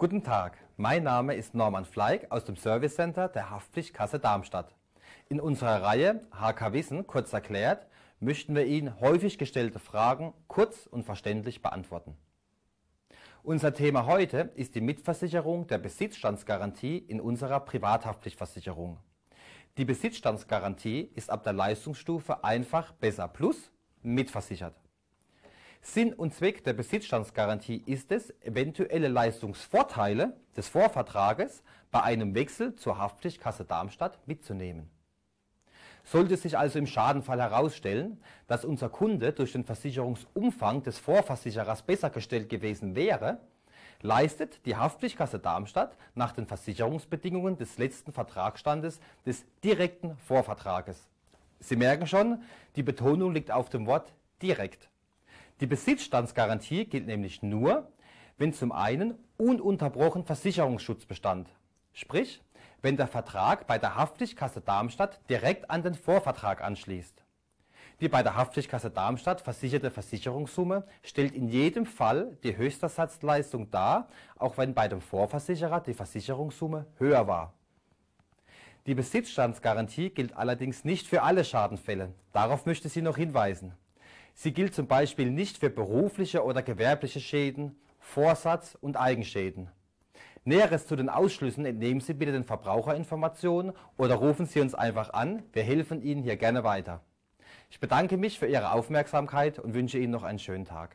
Guten Tag, mein Name ist Norman Fleig aus dem Service Center der Haftpflichtkasse Darmstadt. In unserer Reihe HK Wissen kurz erklärt möchten wir Ihnen häufig gestellte Fragen kurz und verständlich beantworten. Unser Thema heute ist die Mitversicherung der Besitzstandsgarantie in unserer Privathaftpflichtversicherung. Die Besitzstandsgarantie ist ab der Leistungsstufe einfach besser plus mitversichert. Sinn und Zweck der Besitzstandsgarantie ist es, eventuelle Leistungsvorteile des Vorvertrages bei einem Wechsel zur Haftpflichtkasse Darmstadt mitzunehmen. Sollte sich also im Schadenfall herausstellen, dass unser Kunde durch den Versicherungsumfang des Vorversicherers besser gestellt gewesen wäre, leistet die Haftpflichtkasse Darmstadt nach den Versicherungsbedingungen des letzten Vertragsstandes des direkten Vorvertrages. Sie merken schon, die Betonung liegt auf dem Wort direkt. Die Besitzstandsgarantie gilt nämlich nur, wenn zum einen ununterbrochen Versicherungsschutz bestand, sprich, wenn der Vertrag bei der Haftpflichtkasse Darmstadt direkt an den Vorvertrag anschließt. Die bei der Haftpflichtkasse Darmstadt versicherte Versicherungssumme stellt in jedem Fall die Höchstersatzleistung dar, auch wenn bei dem Vorversicherer die Versicherungssumme höher war. Die Besitzstandsgarantie gilt allerdings nicht für alle Schadenfälle. Darauf möchte sie noch hinweisen. Sie gilt zum Beispiel nicht für berufliche oder gewerbliche Schäden, Vorsatz und Eigenschäden. Näheres zu den Ausschlüssen entnehmen Sie bitte den Verbraucherinformationen oder rufen Sie uns einfach an. Wir helfen Ihnen hier gerne weiter. Ich bedanke mich für Ihre Aufmerksamkeit und wünsche Ihnen noch einen schönen Tag.